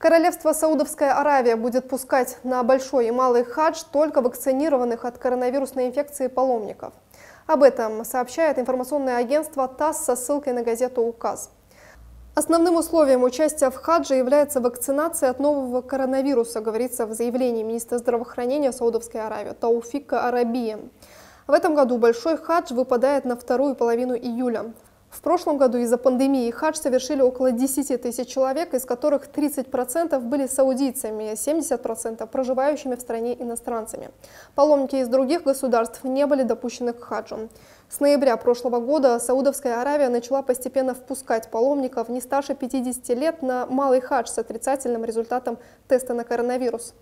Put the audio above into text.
Королевство Саудовская Аравия будет пускать на большой и малый хадж только вакцинированных от коронавирусной инфекции паломников. Об этом сообщает информационное агентство ТАСС со ссылкой на газету «Указ». Основным условием участия в хадже является вакцинация от нового коронавируса, говорится в заявлении министра здравоохранения Саудовской Аравии Тауфика Арабия. В этом году большой хадж выпадает на вторую половину июля. В прошлом году из-за пандемии хадж совершили около 10 тысяч человек, из которых 30% были саудийцами, 70% а проживающими в стране иностранцами. Паломники из других государств не были допущены к хаджу. С ноября прошлого года Саудовская Аравия начала постепенно впускать паломников не старше 50 лет на малый хадж с отрицательным результатом теста на коронавирус.